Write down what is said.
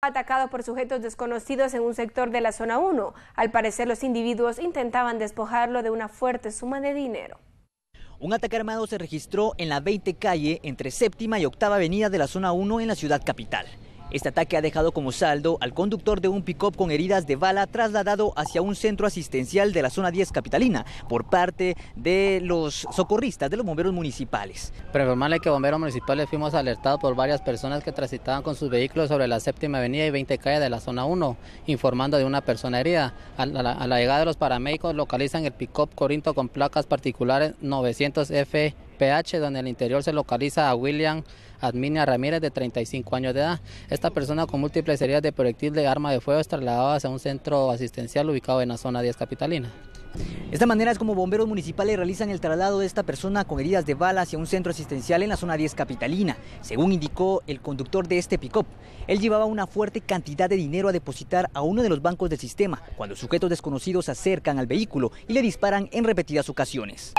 atacado por sujetos desconocidos en un sector de la zona 1. Al parecer los individuos intentaban despojarlo de una fuerte suma de dinero. Un ataque armado se registró en la 20 calle entre séptima y octava avenida de la zona 1 en la ciudad capital. Este ataque ha dejado como saldo al conductor de un pick-up con heridas de bala trasladado hacia un centro asistencial de la zona 10 capitalina por parte de los socorristas de los bomberos municipales. pero informarle que bomberos municipales fuimos alertados por varias personas que transitaban con sus vehículos sobre la séptima avenida y 20 calle de la zona 1, informando de una persona herida. A la, a la llegada de los paramédicos localizan el pick-up Corinto con placas particulares 900F PH, donde en el interior se localiza a William Adminia Ramírez, de 35 años de edad. Esta persona con múltiples heridas de proyectil de arma de fuego es trasladada hacia un centro asistencial ubicado en la zona 10 capitalina. Esta manera es como bomberos municipales realizan el traslado de esta persona con heridas de bala hacia un centro asistencial en la zona 10 capitalina. Según indicó el conductor de este pick-up, él llevaba una fuerte cantidad de dinero a depositar a uno de los bancos del sistema cuando sujetos desconocidos se acercan al vehículo y le disparan en repetidas ocasiones.